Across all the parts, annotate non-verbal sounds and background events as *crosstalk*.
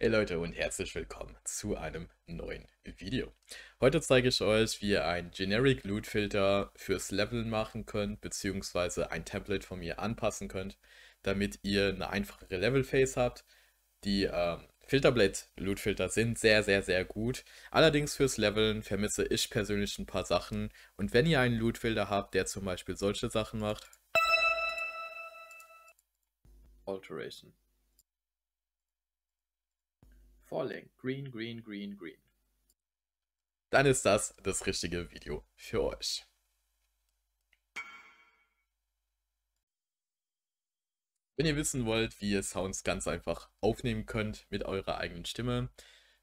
Hey Leute und herzlich willkommen zu einem neuen Video. Heute zeige ich euch, wie ihr einen Generic Loot Filter fürs Leveln machen könnt, beziehungsweise ein Template von mir anpassen könnt, damit ihr eine einfachere Level Phase habt. Die äh, Filterblade Loot Filter sind sehr, sehr, sehr gut. Allerdings fürs Leveln vermisse ich persönlich ein paar Sachen. Und wenn ihr einen Loot Filter habt, der zum Beispiel solche Sachen macht, Alteration vorlegen. Green, green, green, green. Dann ist das das richtige Video für euch. Wenn ihr wissen wollt, wie ihr Sounds ganz einfach aufnehmen könnt mit eurer eigenen Stimme,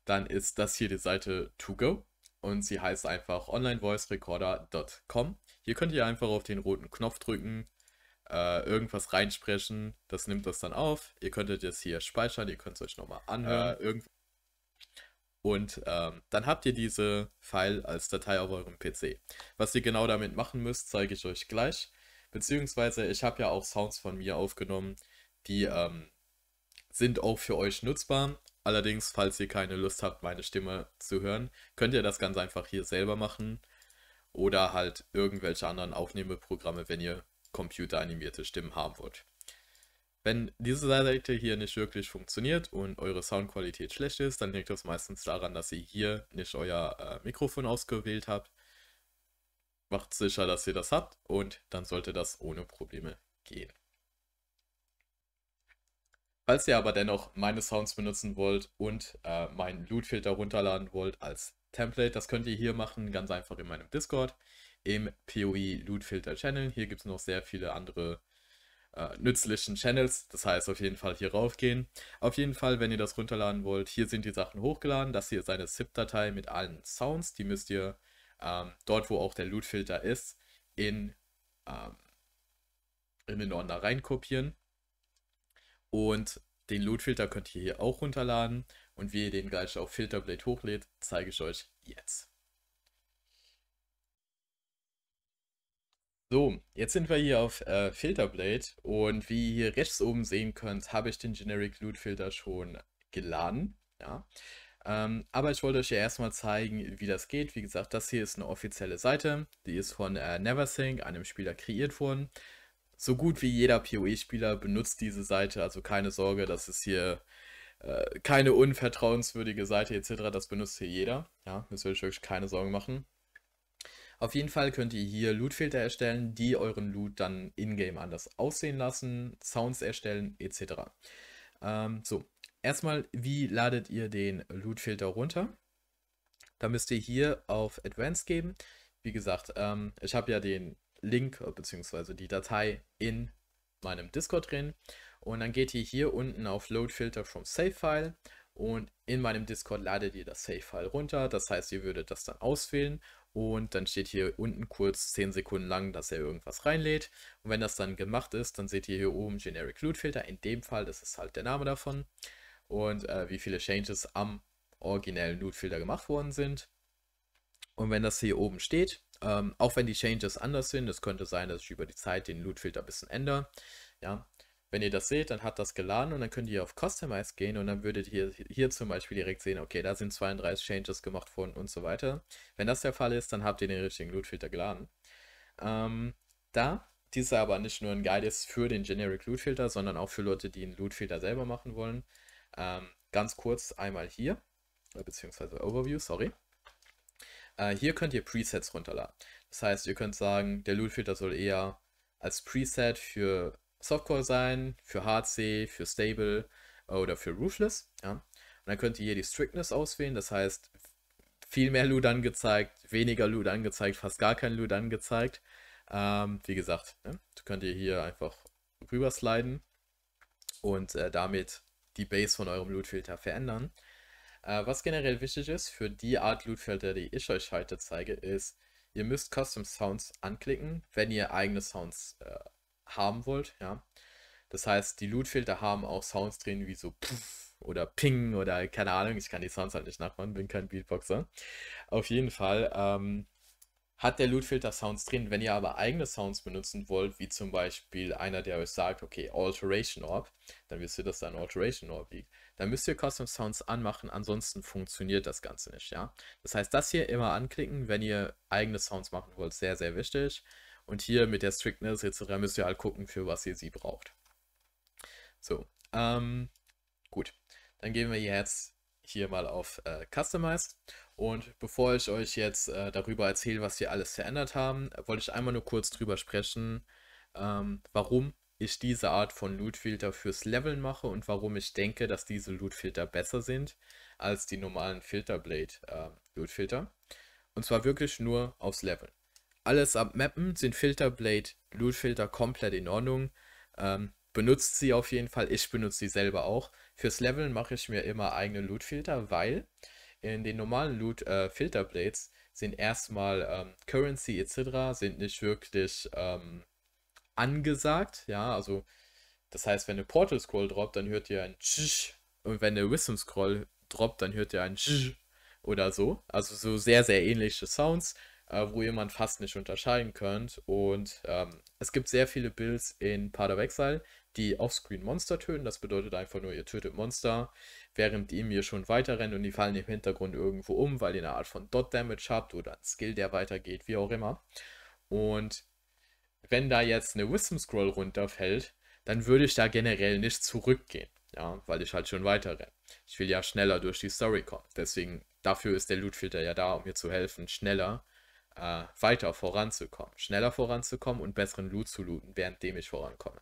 dann ist das hier die Seite To Go und sie heißt einfach onlinevoicerecorder.com. Hier könnt ihr einfach auf den roten Knopf drücken, äh, irgendwas reinsprechen, das nimmt das dann auf. Ihr könntet jetzt hier speichern, ihr könnt es euch nochmal anhören. Äh, und ähm, dann habt ihr diese File als Datei auf eurem PC. Was ihr genau damit machen müsst, zeige ich euch gleich. Beziehungsweise ich habe ja auch Sounds von mir aufgenommen, die ähm, sind auch für euch nutzbar. Allerdings, falls ihr keine Lust habt, meine Stimme zu hören, könnt ihr das ganz einfach hier selber machen. Oder halt irgendwelche anderen Aufnahmeprogramme, wenn ihr computeranimierte Stimmen haben wollt. Wenn diese Seite hier nicht wirklich funktioniert und eure Soundqualität schlecht ist, dann liegt das meistens daran, dass ihr hier nicht euer äh, Mikrofon ausgewählt habt. Macht sicher, dass ihr das habt und dann sollte das ohne Probleme gehen. Falls ihr aber dennoch meine Sounds benutzen wollt und äh, meinen Lootfilter runterladen wollt als Template, das könnt ihr hier machen, ganz einfach in meinem Discord, im POE Lootfilter channel Hier gibt es noch sehr viele andere äh, nützlichen Channels. Das heißt, auf jeden Fall hier rauf gehen. Auf jeden Fall, wenn ihr das runterladen wollt, hier sind die Sachen hochgeladen. Das hier ist eine ZIP-Datei mit allen Sounds. Die müsst ihr ähm, dort, wo auch der Loot-Filter ist, in, ähm, in den Ordner reinkopieren. Und den Loot-Filter könnt ihr hier auch runterladen. Und wie ihr den gleich auf Filterblade hochlädt, zeige ich euch jetzt. So, jetzt sind wir hier auf äh, Filterblade und wie ihr hier rechts oben sehen könnt, habe ich den Generic Loot Filter schon geladen. Ja. Ähm, aber ich wollte euch ja erstmal zeigen, wie das geht. Wie gesagt, das hier ist eine offizielle Seite. Die ist von äh, Neversync, einem Spieler, kreiert worden. So gut wie jeder PoE-Spieler benutzt diese Seite. Also keine Sorge, das ist hier äh, keine unvertrauenswürdige Seite etc. Das benutzt hier jeder. Ja, würde ich wirklich keine Sorgen machen. Auf jeden Fall könnt ihr hier Loot-Filter erstellen, die euren Loot dann in-game anders aussehen lassen, Sounds erstellen etc. Ähm, so, erstmal, wie ladet ihr den Loot-Filter runter? Da müsst ihr hier auf Advanced geben. Wie gesagt, ähm, ich habe ja den Link bzw. die Datei in meinem Discord drin. Und dann geht ihr hier unten auf Load Filter from Save File und in meinem Discord ladet ihr das Save File runter. Das heißt, ihr würdet das dann auswählen und dann steht hier unten kurz 10 Sekunden lang, dass er irgendwas reinlädt. Und wenn das dann gemacht ist, dann seht ihr hier oben Generic Loot Filter. In dem Fall das ist es halt der Name davon. Und äh, wie viele Changes am originellen Loot Filter gemacht worden sind. Und wenn das hier oben steht, ähm, auch wenn die Changes anders sind, es könnte sein, dass ich über die Zeit den Loot Filter ein bisschen ändere. Ja, wenn ihr das seht, dann hat das geladen und dann könnt ihr auf Customize gehen und dann würdet ihr hier zum Beispiel direkt sehen, okay, da sind 32 Changes gemacht worden und so weiter. Wenn das der Fall ist, dann habt ihr den richtigen Lootfilter geladen. Ähm, da dieser aber nicht nur ein Guide ist für den Generic Lootfilter, sondern auch für Leute, die einen Lootfilter selber machen wollen, ähm, ganz kurz einmal hier, äh, beziehungsweise Overview, sorry. Äh, hier könnt ihr Presets runterladen. Das heißt, ihr könnt sagen, der Lootfilter soll eher als Preset für Softcore sein, für HC, für Stable oder für Roofless. Ja? Und dann könnt ihr hier die Strictness auswählen, das heißt viel mehr Loot angezeigt, weniger Loot angezeigt, fast gar kein Loot angezeigt. Ähm, wie gesagt, ne? könnt ihr hier einfach rüber sliden und äh, damit die Base von eurem Lootfilter verändern. Äh, was generell wichtig ist für die Art Lootfilter, die ich euch heute zeige, ist, ihr müsst Custom Sounds anklicken, wenn ihr eigene Sounds äh, haben wollt. Ja. Das heißt, die Loot-Filter haben auch Sounds drin, wie so Puff oder Ping oder keine Ahnung. Ich kann die Sounds halt nicht nachmachen, bin kein Beatboxer. Auf jeden Fall ähm, hat der Loot-Filter Sounds drin. Wenn ihr aber eigene Sounds benutzen wollt, wie zum Beispiel einer, der euch sagt, okay, Alteration Orb, dann wisst ihr, dass da ein Alteration Orb liegt. Dann müsst ihr Custom Sounds anmachen, ansonsten funktioniert das Ganze nicht, ja. Das heißt, das hier immer anklicken, wenn ihr eigene Sounds machen wollt, sehr, sehr wichtig. Und hier mit der Strictness etc. müsst ihr halt gucken, für was ihr sie braucht. So, ähm, gut. Dann gehen wir jetzt hier mal auf äh, Customize. Und bevor ich euch jetzt äh, darüber erzähle, was wir alles verändert haben, wollte ich einmal nur kurz drüber sprechen, ähm, warum ich diese Art von Loot-Filter fürs Leveln mache und warum ich denke, dass diese Loot-Filter besser sind als die normalen Filterblade-Loot-Filter. Äh, und zwar wirklich nur aufs Leveln alles abmappen, sind Filterblade, Loot-Filter komplett in Ordnung. Ähm, benutzt sie auf jeden Fall, ich benutze sie selber auch. Fürs Leveln mache ich mir immer eigene Loot-Filter, weil in den normalen Loot-Filterblades sind erstmal ähm, Currency etc. sind nicht wirklich ähm, angesagt. Ja, also das heißt, wenn eine Portal Scroll droppt, dann hört ihr ein Tsch und wenn eine Wisdom Scroll droppt, dann hört ihr ein Tsch mhm. oder so. Also so sehr, sehr ähnliche Sounds äh, wo ihr man fast nicht unterscheiden könnt. Und ähm, es gibt sehr viele Builds in Path of Exile, die Offscreen Monster töten. Das bedeutet einfach nur, ihr tötet Monster, während die mir schon weiterrennen und die fallen im Hintergrund irgendwo um, weil ihr eine Art von Dot Damage habt oder ein Skill, der weitergeht, wie auch immer. Und wenn da jetzt eine Wisdom Scroll runterfällt, dann würde ich da generell nicht zurückgehen, ja, weil ich halt schon weiter renne. Ich will ja schneller durch die Story kommen. Deswegen, dafür ist der Loot Filter ja da, um mir zu helfen, schneller äh, weiter voranzukommen, schneller voranzukommen und besseren Loot zu looten, währenddem ich vorankomme.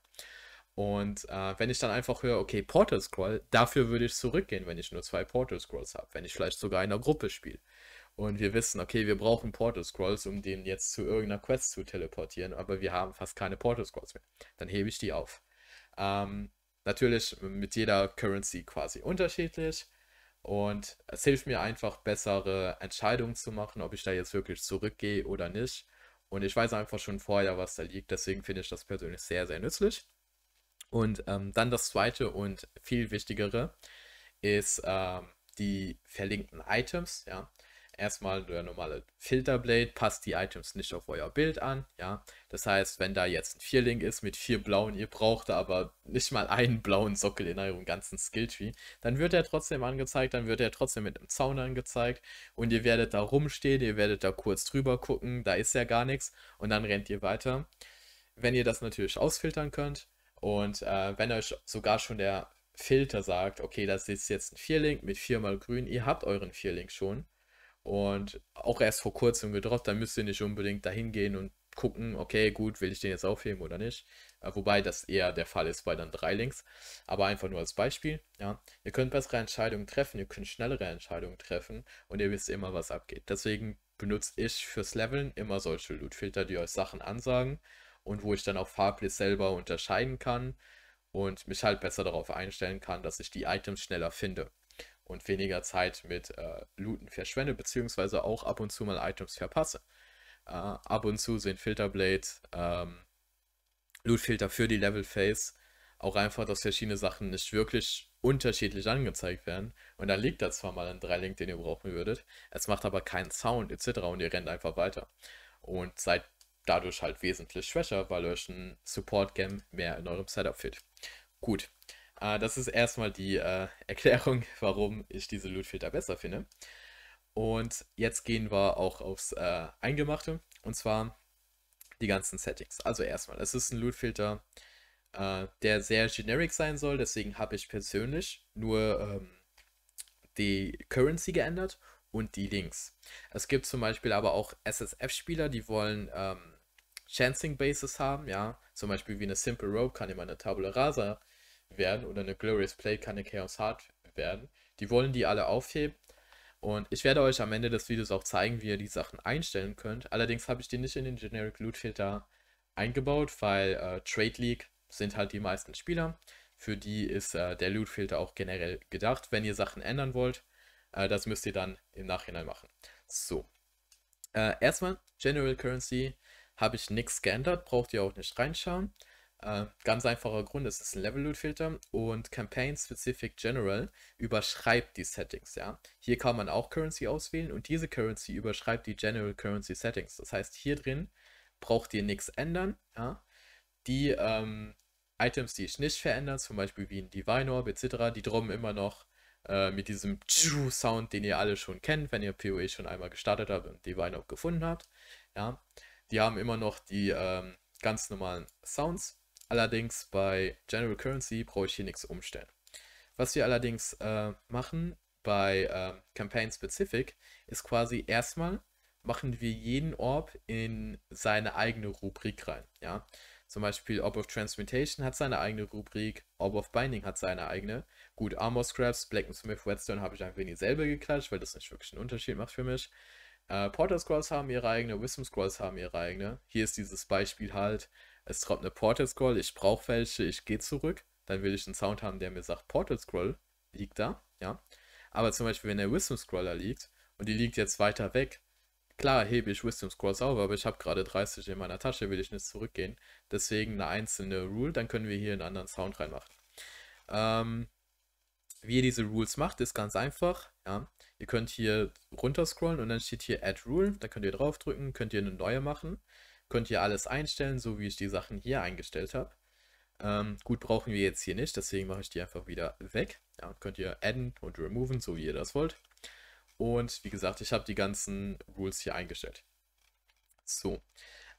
Und äh, wenn ich dann einfach höre, okay, Portal Scroll, dafür würde ich zurückgehen, wenn ich nur zwei Portal Scrolls habe, wenn ich vielleicht sogar in einer Gruppe spiele. Und wir wissen, okay, wir brauchen Portal Scrolls, um den jetzt zu irgendeiner Quest zu teleportieren, aber wir haben fast keine Portal Scrolls mehr. Dann hebe ich die auf. Ähm, natürlich mit jeder Currency quasi unterschiedlich. Und es hilft mir einfach, bessere Entscheidungen zu machen, ob ich da jetzt wirklich zurückgehe oder nicht. Und ich weiß einfach schon vorher, was da liegt. Deswegen finde ich das persönlich sehr, sehr nützlich. Und ähm, dann das zweite und viel wichtigere ist ähm, die verlinkten Items. Ja erstmal der normale Filterblade passt die Items nicht auf euer Bild an. Ja, das heißt, wenn da jetzt ein Vierling ist mit vier blauen, ihr braucht aber nicht mal einen blauen Sockel in eurem ganzen Skilltree, dann wird er trotzdem angezeigt, dann wird er trotzdem mit einem Zaun angezeigt und ihr werdet da rumstehen, ihr werdet da kurz drüber gucken, da ist ja gar nichts und dann rennt ihr weiter. Wenn ihr das natürlich ausfiltern könnt und äh, wenn euch sogar schon der Filter sagt, okay, das ist jetzt ein Vierling mit viermal grün, ihr habt euren Vierling schon, und auch erst vor kurzem gedroppt, dann müsst ihr nicht unbedingt dahin gehen und gucken, okay, gut, will ich den jetzt aufheben oder nicht. Äh, wobei das eher der Fall ist bei dann drei Links. Aber einfach nur als Beispiel. Ja. Ihr könnt bessere Entscheidungen treffen, ihr könnt schnellere Entscheidungen treffen und ihr wisst immer, was abgeht. Deswegen benutze ich fürs Leveln immer solche Lootfilter, die euch Sachen ansagen und wo ich dann auch farblich selber unterscheiden kann und mich halt besser darauf einstellen kann, dass ich die Items schneller finde und weniger Zeit mit äh, Looten verschwende, beziehungsweise auch ab und zu mal Items verpasse. Äh, ab und zu sind Filterblade, ähm, Lootfilter für die Level Phase auch einfach, dass verschiedene Sachen nicht wirklich unterschiedlich angezeigt werden. Und dann liegt da zwar mal ein Dreilink, den ihr brauchen würdet, es macht aber keinen Sound etc. und ihr rennt einfach weiter. Und seid dadurch halt wesentlich schwächer, weil euch ein Support-Game mehr in eurem Setup fehlt. Gut, äh, das ist erstmal die äh, Erklärung, *laughs* warum ich diese Lootfilter besser finde. Und jetzt gehen wir auch aufs äh, Eingemachte und zwar die ganzen Settings. Also erstmal, es ist ein Lootfilter, äh, der sehr generic sein soll, deswegen habe ich persönlich nur ähm, die Currency geändert und die Links. Es gibt zum Beispiel aber auch SSF-Spieler, die wollen ähm, Chancing Bases haben, ja, zum Beispiel wie eine Simple Rope kann immer eine Tabula Rasa werden oder eine Glorious Play kann eine Chaos Heart werden. Die wollen die alle aufheben. Und ich werde euch am Ende des Videos auch zeigen, wie ihr die Sachen einstellen könnt. Allerdings habe ich die nicht in den Generic Loot Filter eingebaut, weil äh, Trade League sind halt die meisten Spieler. Für die ist äh, der Loot Filter auch generell gedacht. Wenn ihr Sachen ändern wollt, äh, das müsst ihr dann im Nachhinein machen. So. Äh, erstmal, General Currency habe ich nichts geändert, braucht ihr auch nicht reinschauen. Äh, ganz einfacher Grund, es ist ein Level-Loot-Filter und Campaign-Specific General überschreibt die Settings, ja. Hier kann man auch Currency auswählen und diese Currency überschreibt die General Currency Settings. Das heißt, hier drin braucht ihr nichts ändern, ja. Die ähm, Items, die ich nicht verändere, zum Beispiel wie ein Divine Orb etc., die droppen immer noch äh, mit diesem Tschu-Sound, den ihr alle schon kennt, wenn ihr PoE schon einmal gestartet habt und Divine Orb gefunden habt, ja. Die haben immer noch die ähm, ganz normalen Sounds Allerdings bei General Currency brauche ich hier nichts umstellen. Was wir allerdings äh, machen bei äh, Campaign Specific ist quasi erstmal machen wir jeden Orb in seine eigene Rubrik rein. Ja? Zum Beispiel Orb of Transmutation hat seine eigene Rubrik, Orb of Binding hat seine eigene. Gut, Armor Scraps, Black Smith, Redstone habe ich einfach in dieselbe geklatscht, weil das nicht wirklich einen Unterschied macht für mich. Äh, Porter Scrolls haben ihre eigene, Wisdom Scrolls haben ihre eigene. Hier ist dieses Beispiel halt, es kommt eine Portal Scroll, ich brauche welche, ich gehe zurück, dann will ich einen Sound haben, der mir sagt, Portal Scroll liegt da, ja. Aber zum Beispiel, wenn der Wisdom Scroller liegt und die liegt jetzt weiter weg, klar hebe ich Wisdom Scrolls auf, aber ich habe gerade 30 in meiner Tasche, will ich nicht zurückgehen. Deswegen eine einzelne Rule, dann können wir hier einen anderen Sound reinmachen. Ähm, wie ihr diese Rules macht, ist ganz einfach. Ja. Ihr könnt hier runter scrollen und dann steht hier Add Rule, da könnt ihr draufdrücken, könnt ihr eine neue machen. Könnt ihr alles einstellen, so wie ich die Sachen hier eingestellt habe. Ähm, gut, brauchen wir jetzt hier nicht, deswegen mache ich die einfach wieder weg. Ja, könnt ihr adden und removen, so wie ihr das wollt. Und wie gesagt, ich habe die ganzen Rules hier eingestellt. So,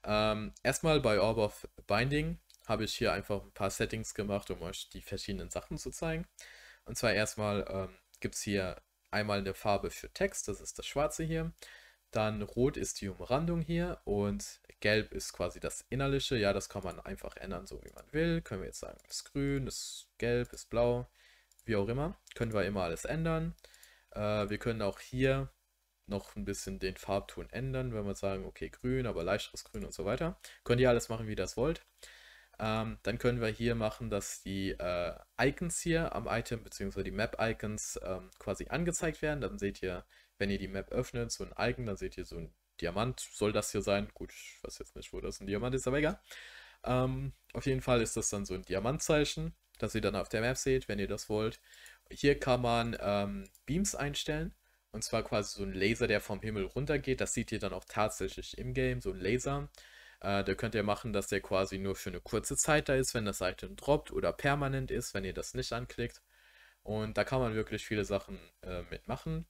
ähm, erstmal bei Orb of Binding habe ich hier einfach ein paar Settings gemacht, um euch die verschiedenen Sachen zu zeigen. Und zwar erstmal ähm, gibt es hier einmal eine Farbe für Text, das ist das schwarze hier. Dann rot ist die Umrandung hier und Gelb ist quasi das Innerliche. Ja, das kann man einfach ändern, so wie man will. Können wir jetzt sagen, ist grün, ist gelb, ist blau, wie auch immer. Können wir immer alles ändern. Äh, wir können auch hier noch ein bisschen den Farbton ändern, wenn wir sagen, okay, grün, aber leichteres Grün und so weiter. Könnt ihr alles machen, wie ihr das wollt. Ähm, dann können wir hier machen, dass die äh, Icons hier am Item bzw. die Map-Icons ähm, quasi angezeigt werden. Dann seht ihr, wenn ihr die Map öffnet, so ein Icon, dann seht ihr so ein Diamant soll das hier sein. Gut, ich weiß jetzt nicht, wo das ein Diamant ist, aber egal. Ähm, auf jeden Fall ist das dann so ein Diamantzeichen, das ihr dann auf der Map seht, wenn ihr das wollt. Hier kann man ähm, Beams einstellen. Und zwar quasi so ein Laser, der vom Himmel runtergeht. Das seht ihr dann auch tatsächlich im Game, so ein Laser. Äh, da könnt ihr machen, dass der quasi nur für eine kurze Zeit da ist, wenn das Item droppt oder permanent ist, wenn ihr das nicht anklickt. Und da kann man wirklich viele Sachen äh, mitmachen.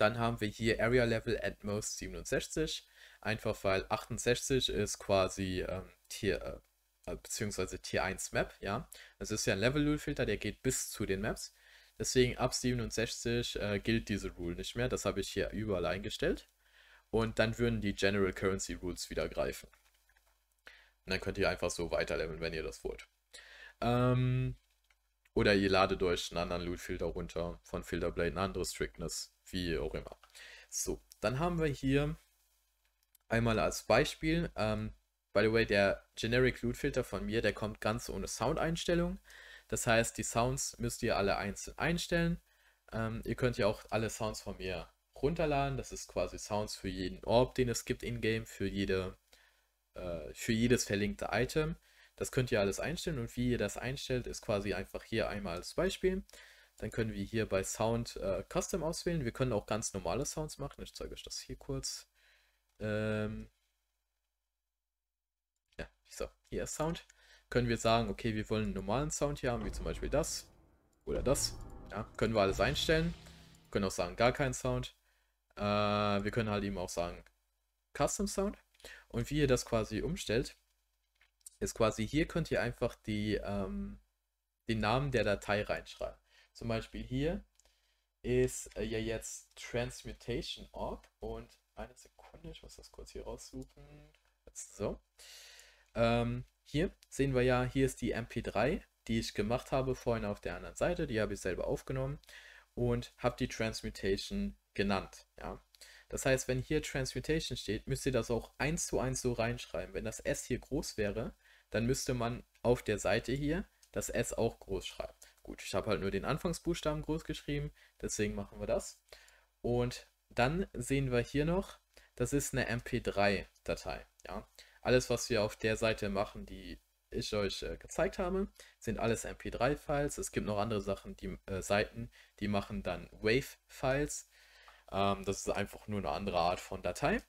Dann haben wir hier Area Level at most 67, einfach weil 68 ist quasi ähm, Tier, äh, äh beziehungsweise Tier 1 Map, ja. Das also ist ja ein Level-Rule-Filter, der geht bis zu den Maps. Deswegen ab 67 äh, gilt diese Rule nicht mehr. Das habe ich hier überall eingestellt. Und dann würden die General Currency Rules wieder greifen. Und dann könnt ihr einfach so weiterleveln, wenn ihr das wollt. Ähm, oder ihr ladet euch einen anderen Loot-Filter runter von Filterblade, ein anderes Strictness wie auch immer. So, dann haben wir hier einmal als Beispiel, ähm, by the way, der Generic Loot Filter von mir, der kommt ganz ohne Soundeinstellung. Das heißt, die Sounds müsst ihr alle einzeln einstellen. Ähm, ihr könnt ja auch alle Sounds von mir runterladen. Das ist quasi Sounds für jeden Orb, den es gibt in-game, für, jede, äh, für jedes verlinkte Item. Das könnt ihr alles einstellen und wie ihr das einstellt, ist quasi einfach hier einmal als Beispiel. Dann können wir hier bei Sound äh, Custom auswählen. Wir können auch ganz normale Sounds machen. Ich zeige euch das hier kurz. Ähm ja, so, hier ist Sound. Können wir sagen, okay, wir wollen einen normalen Sound hier haben, wie zum Beispiel das oder das. Ja, können wir alles einstellen. können auch sagen, gar keinen Sound. Äh, wir können halt eben auch sagen, Custom Sound. Und wie ihr das quasi umstellt, ist quasi hier könnt ihr einfach die, ähm, den Namen der Datei reinschreiben. Zum Beispiel hier ist äh, ja jetzt Transmutation Orb und eine Sekunde, ich muss das kurz hier raussuchen. So. Ähm, hier sehen wir ja, hier ist die MP3, die ich gemacht habe vorhin auf der anderen Seite, die habe ich selber aufgenommen und habe die Transmutation genannt. Ja. Das heißt, wenn hier Transmutation steht, müsst ihr das auch eins zu eins so reinschreiben. Wenn das S hier groß wäre, dann müsste man auf der Seite hier das S auch groß schreiben. Gut, ich habe halt nur den Anfangsbuchstaben groß geschrieben, deswegen machen wir das. Und dann sehen wir hier noch, das ist eine MP3-Datei. Ja? Alles, was wir auf der Seite machen, die ich euch äh, gezeigt habe, sind alles MP3-Files. Es gibt noch andere Sachen, die äh, Seiten, die machen dann wav files Ähm, das ist einfach nur eine andere Art von Datei,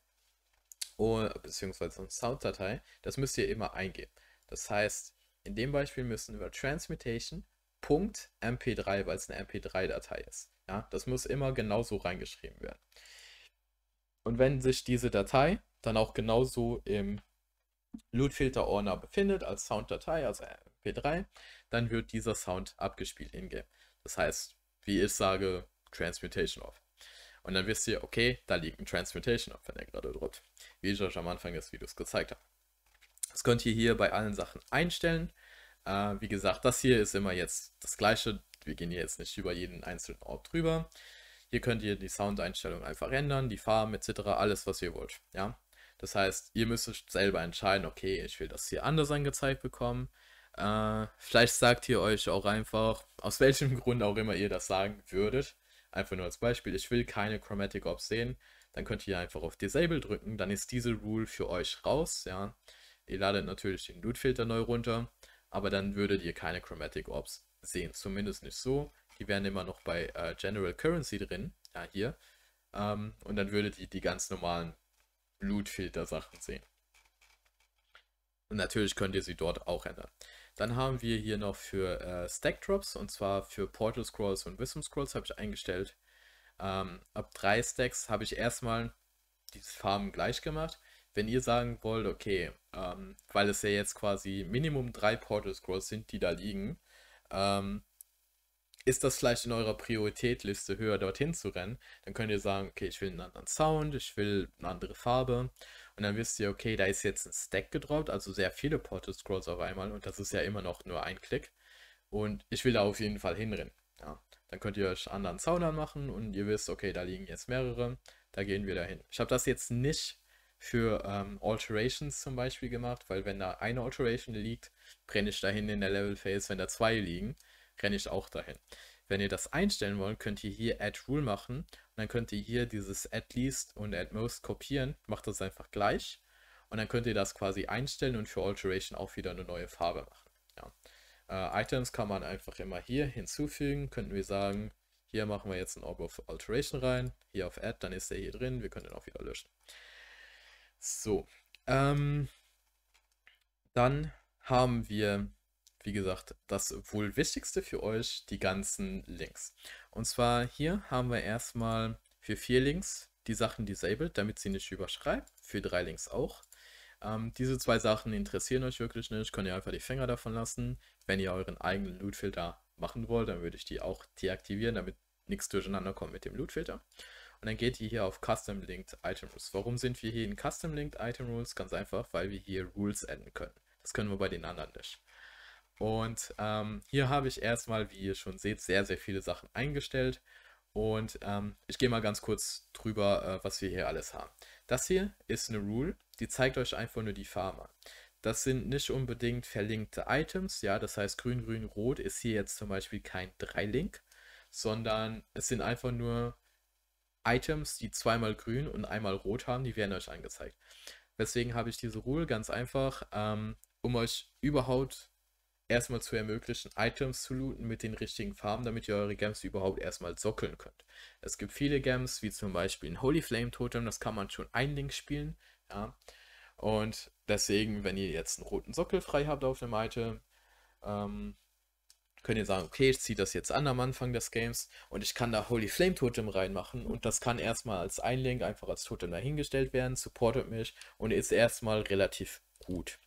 oh, beziehungsweise eine Sounddatei. Das müsst ihr immer eingeben. Das heißt, in dem Beispiel müssen wir Transmutation .mp3, weil es eine mp3-Datei ist. Ja, das muss immer genauso reingeschrieben werden. Und wenn sich diese Datei dann auch genauso im Loot-Filter-Ordner befindet, als Sounddatei, also MP3, dann wird dieser Sound abgespielt in-game. Das heißt, wie ich sage, Transmutation off. Und dann wisst ihr, okay, da liegt ein Transmutation off, wenn er gerade droppt. Wie ich euch am Anfang des Videos gezeigt habe. Das könnt ihr hier bei allen Sachen einstellen. Äh, wie gesagt, das hier ist immer jetzt das gleiche. Wir gehen hier jetzt nicht über jeden einzelnen Ort drüber. Hier könnt ihr die Soundeinstellungen einfach ändern, die Farben etc., alles was ihr wollt. Ja? Das heißt, ihr müsst euch selber entscheiden, okay, ich will das hier anders angezeigt bekommen. Äh, vielleicht sagt ihr euch auch einfach, aus welchem Grund auch immer ihr das sagen würdet. Einfach nur als Beispiel, ich will keine Chromatic Ops sehen. Dann könnt ihr einfach auf Disable drücken, dann ist diese Rule für euch raus. Ja? Ihr ladet natürlich den Loot-Filter neu runter aber dann würdet ihr keine Chromatic Orbs sehen. Zumindest nicht so. Die wären immer noch bei äh, General Currency drin. Ja, hier. Ähm, und dann würdet ihr die ganz normalen Blutfilter-Sachen sehen. Und natürlich könnt ihr sie dort auch ändern. Dann haben wir hier noch für äh, Stack Drops und zwar für Portal Scrolls und Wisdom Scrolls habe ich eingestellt. Ähm, ab drei Stacks habe ich erstmal die Farben gleich gemacht wenn ihr sagen wollt, okay, ähm, weil es ja jetzt quasi Minimum drei Portal Scrolls sind, die da liegen, ähm, ist das vielleicht in eurer Prioritätliste höher, dorthin zu rennen, dann könnt ihr sagen, okay, ich will einen anderen Sound, ich will eine andere Farbe. Und dann wisst ihr, okay, da ist jetzt ein Stack gedroppt, also sehr viele Portal Scrolls auf einmal und das ist ja immer noch nur ein Klick. Und ich will da auf jeden Fall hinrennen. Ja. Dann könnt ihr euch anderen Sound machen und ihr wisst, okay, da liegen jetzt mehrere, da gehen wir dahin. Ich habe das jetzt nicht für ähm, Alterations zum Beispiel gemacht, weil wenn da eine Alteration liegt, renne ich dahin in der Level Phase. Wenn da zwei liegen, renne ich auch dahin. Wenn ihr das einstellen wollt, könnt ihr hier Add Rule machen und dann könnt ihr hier dieses At Least und At Most kopieren. Macht das einfach gleich und dann könnt ihr das quasi einstellen und für Alteration auch wieder eine neue Farbe machen. Ja. Äh, Items kann man einfach immer hier hinzufügen. Könnten wir sagen, hier machen wir jetzt ein Orb of Alteration rein, hier auf Add, dann ist er hier drin. Wir können den auch wieder löschen. So. Ähm, dann haben wir, wie gesagt, das wohl wichtigste für euch, die ganzen Links. Und zwar hier haben wir erstmal für vier Links die Sachen disabled, damit sie nicht überschreibt. Für drei Links auch. Ähm, diese zwei Sachen interessieren euch wirklich nicht, könnt ihr einfach die Finger davon lassen. Wenn ihr euren eigenen Lootfilter machen wollt, dann würde ich die auch deaktivieren, damit nichts durcheinander kommt mit dem Lootfilter. filter und dann geht ihr hier auf Custom Linked Item Rules. Warum sind wir hier in Custom Linked Item Rules? Ganz einfach, weil wir hier Rules adden können. Das können wir bei den anderen nicht. Und ähm, hier habe ich erstmal, wie ihr schon seht, sehr, sehr viele Sachen eingestellt. Und ähm, ich gehe mal ganz kurz drüber, äh, was wir hier alles haben. Das hier ist eine Rule, die zeigt euch einfach nur die Farmer. Das sind nicht unbedingt verlinkte Items, ja, das heißt grün, grün, rot ist hier jetzt zum Beispiel kein Dreilink, sondern es sind einfach nur Items, die zweimal grün und einmal rot haben, die werden euch angezeigt. Deswegen habe ich diese Rule ganz einfach, ähm, um euch überhaupt erstmal zu ermöglichen, Items zu looten mit den richtigen Farben, damit ihr eure Gems überhaupt erstmal sockeln könnt. Es gibt viele Gems, wie zum Beispiel ein Holy Flame Totem, das kann man schon ein Link spielen. Ja. Und deswegen, wenn ihr jetzt einen roten Sockel frei habt auf dem Item, ähm, könnt ihr sagen, okay, ich ziehe das jetzt an am Anfang des Games und ich kann da Holy Flame Totem reinmachen und das kann erstmal als Einlink einfach als Totem dahingestellt werden, supportet mich und ist erstmal relativ gut.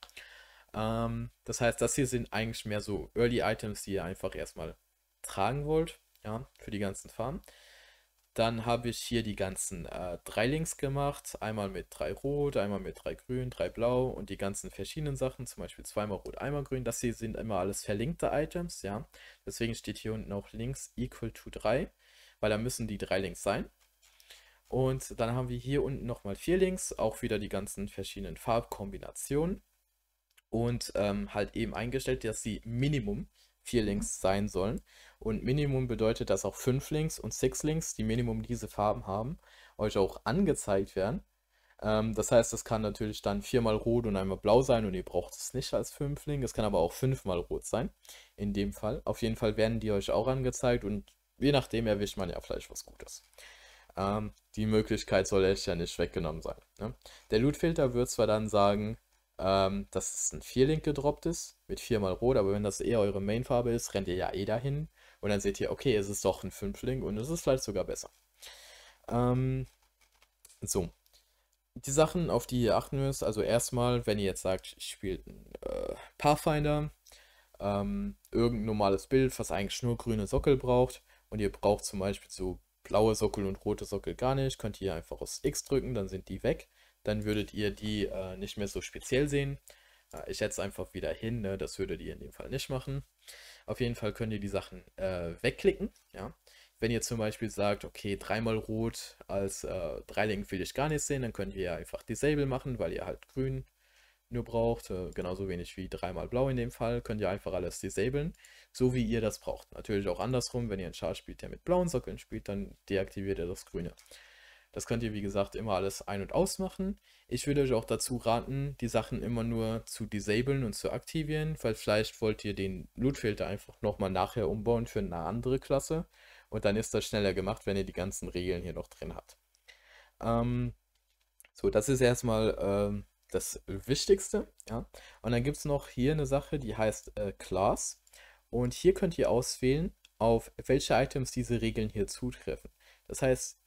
Ähm, das heißt, das hier sind eigentlich mehr so Early Items, die ihr einfach erstmal tragen wollt, ja, für die ganzen Farmen. Dann habe ich hier die ganzen äh, drei Links gemacht. Einmal mit drei Rot, einmal mit drei Grün, drei Blau und die ganzen verschiedenen Sachen, zum Beispiel zweimal Rot, einmal Grün. Das hier sind immer alles verlinkte Items, ja. Deswegen steht hier unten auch Links equal to 3, weil da müssen die drei Links sein. Und dann haben wir hier unten nochmal vier Links, auch wieder die ganzen verschiedenen Farbkombinationen. Und ähm, halt eben eingestellt, dass sie Minimum vier mhm. Links sein sollen. Und Minimum bedeutet, dass auch fünf Links und sechs Links, die Minimum diese Farben haben, euch auch angezeigt werden. Ähm, das heißt, das kann natürlich dann viermal rot und einmal blau sein und ihr braucht es nicht als fünf Fünfling. Es kann aber auch fünfmal rot sein, in dem Fall. Auf jeden Fall werden die euch auch angezeigt und je nachdem erwischt man ja vielleicht was Gutes. Ähm, die Möglichkeit soll euch ja nicht weggenommen sein. Ne? Der Loot-Filter wird zwar dann sagen, ähm, dass es ein Vierlink gedroppt ist, mit viermal rot, aber wenn das eher eure Mainfarbe ist, rennt ihr ja eh dahin und dann seht ihr, okay, es ist doch ein Fünflink und es ist vielleicht sogar besser. Ähm, so. Die Sachen, auf die ihr achten müsst, also erstmal, wenn ihr jetzt sagt, ich spiele äh, Pathfinder, ähm, irgendein normales Bild, was eigentlich nur grüne Sockel braucht und ihr braucht zum Beispiel so blaue Sockel und rote Sockel gar nicht, könnt ihr einfach aus X drücken, dann sind die weg dann würdet ihr die äh, nicht mehr so speziell sehen. Äh, ich setze einfach wieder hin, ne? das würdet ihr in dem Fall nicht machen. Auf jeden Fall könnt ihr die Sachen äh, wegklicken. Ja? Wenn ihr zum Beispiel sagt, okay, dreimal rot als äh, Dreilink will ich gar nicht sehen, dann könnt ihr einfach Disable machen, weil ihr halt grün nur braucht, äh, genauso wenig wie dreimal blau in dem Fall, könnt ihr einfach alles disablen, so wie ihr das braucht. Natürlich auch andersrum, wenn ihr einen Char spielt, der mit blauen Sockeln spielt, dann deaktiviert ihr das grüne. Das könnt ihr, wie gesagt, immer alles ein- und ausmachen. Ich würde euch auch dazu raten, die Sachen immer nur zu disablen und zu aktivieren, weil vielleicht wollt ihr den Lootfilter einfach nochmal nachher umbauen für eine andere Klasse. Und dann ist das schneller gemacht, wenn ihr die ganzen Regeln hier noch drin habt. Ähm, so, das ist erstmal ähm, das Wichtigste. Ja? Und dann gibt es noch hier eine Sache, die heißt äh, Class. Und hier könnt ihr auswählen, auf welche Items diese Regeln hier zutreffen. Das heißt,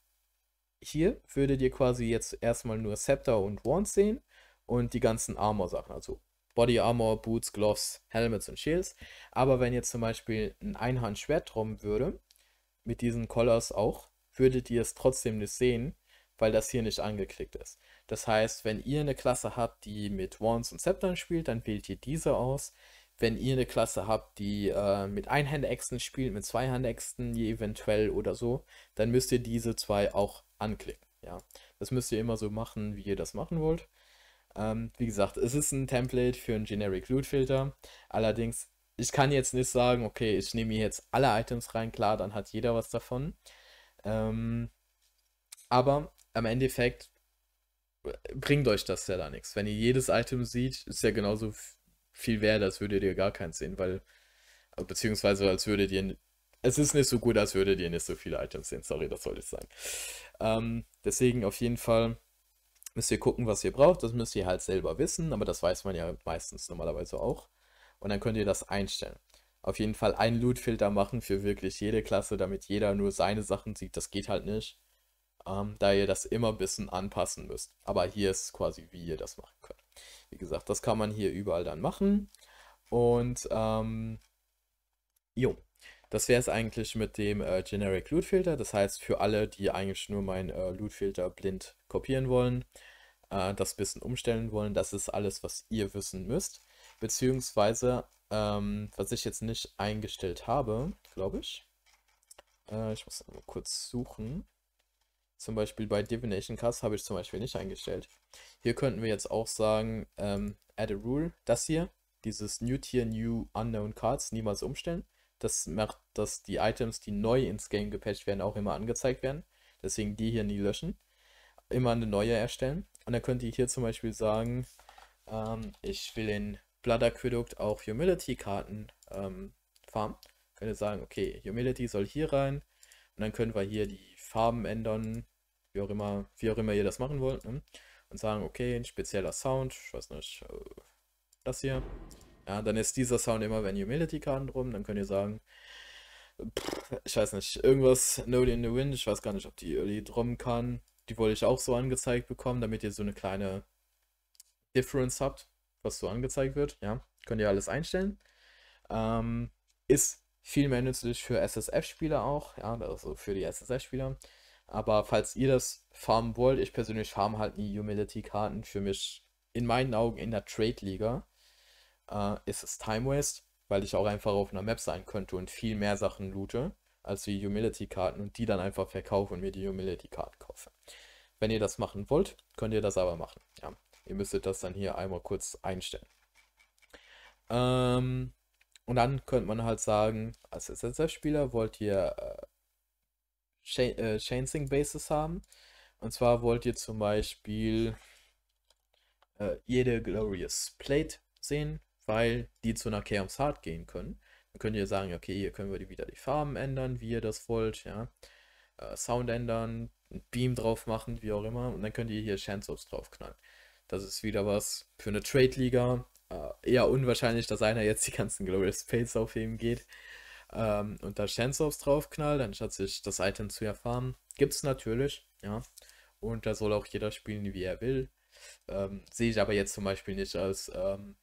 hier würdet ihr quasi jetzt erstmal nur Scepter und Wands sehen und die ganzen Armor-Sachen, also Body Armor, Boots, Gloves, Helmets und Shields. Aber wenn jetzt zum Beispiel ein Einhandschwert drum würde, mit diesen Collars auch, würdet ihr es trotzdem nicht sehen, weil das hier nicht angeklickt ist. Das heißt, wenn ihr eine Klasse habt, die mit Wands und Sceptern spielt, dann wählt ihr diese aus. Wenn ihr eine Klasse habt, die äh, mit Einhandäxten spielt, mit Zweihandäxten eventuell oder so, dann müsst ihr diese zwei auch anklicken. Ja, das müsst ihr immer so machen, wie ihr das machen wollt. Ähm, wie gesagt, es ist ein Template für einen Generic Loot Filter. Allerdings, ich kann jetzt nicht sagen, okay, ich nehme hier jetzt alle Items rein, klar, dann hat jeder was davon. Ähm, aber am Endeffekt äh, bringt euch das ja da nichts. Wenn ihr jedes Item sieht, ist ja genauso viel wert, als würdet ihr gar keins sehen, weil, beziehungsweise als würdet ihr es ist nicht so gut, als würdet ihr nicht so viele Items sehen. Sorry, das sollte ich sagen. Ähm, deswegen auf jeden Fall müsst ihr gucken, was ihr braucht. Das müsst ihr halt selber wissen, aber das weiß man ja meistens normalerweise auch. Und dann könnt ihr das einstellen. Auf jeden Fall einen Loot-Filter machen für wirklich jede Klasse, damit jeder nur seine Sachen sieht. Das geht halt nicht. Ähm, da ihr das immer ein bisschen anpassen müsst. Aber hier ist quasi, wie ihr das machen könnt. Wie gesagt, das kann man hier überall dann machen. Und ähm, jo. Das wäre es eigentlich mit dem äh, Generic Loot Filter. Das heißt, für alle, die eigentlich nur meinen äh, Loot Filter blind kopieren wollen, äh, das bisschen umstellen wollen, das ist alles, was ihr wissen müsst. Beziehungsweise, ähm, was ich jetzt nicht eingestellt habe, glaube ich. Äh, ich muss mal kurz suchen. Zum Beispiel bei Divination Cast habe ich zum Beispiel nicht eingestellt. Hier könnten wir jetzt auch sagen, ähm, add a rule, das hier, dieses new tier, new unknown cards, niemals umstellen. Das macht, dass die Items, die neu ins Game gepatcht werden, auch immer angezeigt werden. Deswegen die hier nie löschen. Immer eine neue erstellen. Und dann könnt ihr hier zum Beispiel sagen, ähm, ich will in Blood Aqueduct auch Humility-Karten ähm, farmen. Könnt ihr sagen, okay, Humility soll hier rein. Und dann können wir hier die Farben ändern, wie auch immer, wie auch immer ihr das machen wollt. Ne? Und sagen, okay, ein spezieller Sound, ich weiß nicht, äh, das hier. Ja, dann ist dieser Sound immer, wenn Humility karten drum, dann könnt ihr sagen, pff, ich weiß nicht, irgendwas Node in the Wind, ich weiß gar nicht, ob die Early drum kann. Die wollte ich auch so angezeigt bekommen, damit ihr so eine kleine Difference habt, was so angezeigt wird. Ja, könnt ihr alles einstellen. Ähm, ist viel mehr nützlich für SSF-Spieler auch, ja, also für die SSF-Spieler. Aber falls ihr das farmen wollt, ich persönlich farme halt nie Humility-Karten für mich in meinen Augen in der Trade-Liga äh, ist es Time Waste, weil ich auch einfach auf einer Map sein könnte und viel mehr Sachen loote als die Humility-Karten und die dann einfach verkaufe und mir die Humility-Karten kaufe. Wenn ihr das machen wollt, könnt ihr das aber machen. Ja, ihr müsstet das dann hier einmal kurz einstellen. Ähm, und dann könnte man halt sagen, als SSF-Spieler wollt ihr äh, Ch äh, Chainsing Bases haben. Und zwar wollt ihr zum Beispiel äh, jede Glorious Plate sehen weil die zu einer Chaos Heart gehen können. Dann könnt ihr sagen, okay, hier können wir wieder die Farben ändern, wie ihr das wollt, ja. Äh, Sound ändern, Beam drauf machen, wie auch immer. Und dann könnt ihr hier Chance Ops draufknallen. Das ist wieder was für eine Trade-Liga. Äh, eher unwahrscheinlich, dass einer jetzt die ganzen Glorious Fates aufheben geht. Ähm, und da Chance Ops draufknallt, dann statt sich das Item zu erfahren. Gibt es natürlich, ja. Und da soll auch jeder spielen, wie er will. Ähm, Sehe ich aber jetzt zum Beispiel nicht als ähm,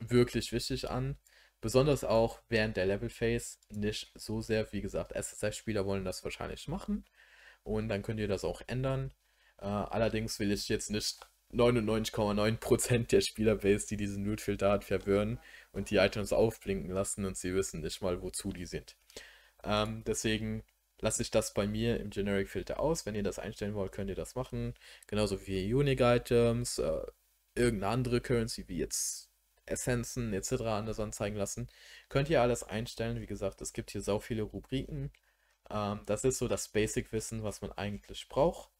wirklich wichtig an. Besonders auch während der Level Phase nicht so sehr, wie gesagt, SSF-Spieler wollen das wahrscheinlich machen und dann könnt ihr das auch ändern. Uh, allerdings will ich jetzt nicht 99,9% der Spielerbase, die diesen Nude-Filter hat, verwirren und die Items aufblinken lassen und sie wissen nicht mal, wozu die sind. Um, ähm, deswegen lasse ich das bei mir im Generic-Filter aus. Wenn ihr das einstellen wollt, könnt ihr das machen. Genauso wie Unique-Items, äh, irgendeine andere Currency wie jetzt Essenzen etc. anders anzeigen lassen. Könnt ihr alles einstellen. Wie gesagt, es gibt hier sau viele Rubriken. Ähm, das ist so das Basic-Wissen, was man eigentlich braucht.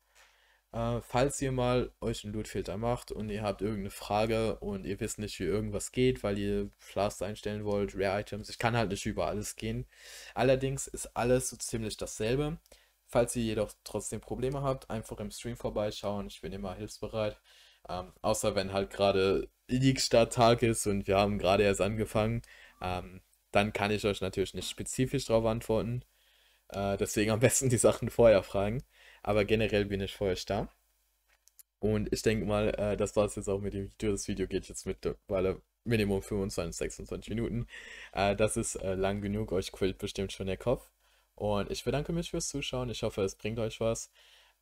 Äh, falls ihr mal euch einen Loot-Filter macht und ihr habt irgendeine Frage und ihr wisst nicht, wie irgendwas geht, weil ihr Flasks einstellen wollt, Rare-Items, ich kann halt nicht über alles gehen. Allerdings ist alles so ziemlich dasselbe. Falls ihr jedoch trotzdem Probleme habt, einfach im Stream vorbeischauen. Ich bin immer hilfsbereit. Ähm, außer wenn halt gerade league start tag ist und wir haben gerade erst angefangen, ähm, dann kann ich euch natürlich nicht spezifisch darauf antworten. Äh, deswegen am besten die Sachen vorher fragen. Aber generell bin ich für euch da. Und ich denke mal, äh, das war es jetzt auch mit dem Video. Das Video geht jetzt mittlerweile Minimum 25, 26 Minuten. Äh, das ist äh, lang genug, euch quillt bestimmt schon der Kopf. Und ich bedanke mich fürs Zuschauen. Ich hoffe, es bringt euch was.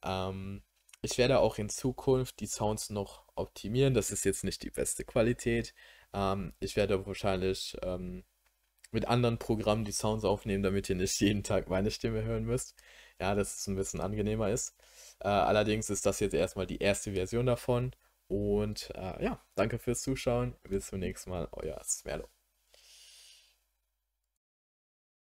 Ähm, ich werde auch in Zukunft die Sounds noch optimieren. Das ist jetzt nicht die beste Qualität. Ähm, ich werde wahrscheinlich ähm, mit anderen Programmen die Sounds aufnehmen, damit ihr nicht *laughs* jeden Tag meine Stimme hören müsst. Ja, dass es ein bisschen angenehmer ist. Äh, allerdings ist das jetzt erstmal die erste Version davon. Und äh, ja, danke fürs Zuschauen. Bis zum nächsten Mal. Euer Smerlo.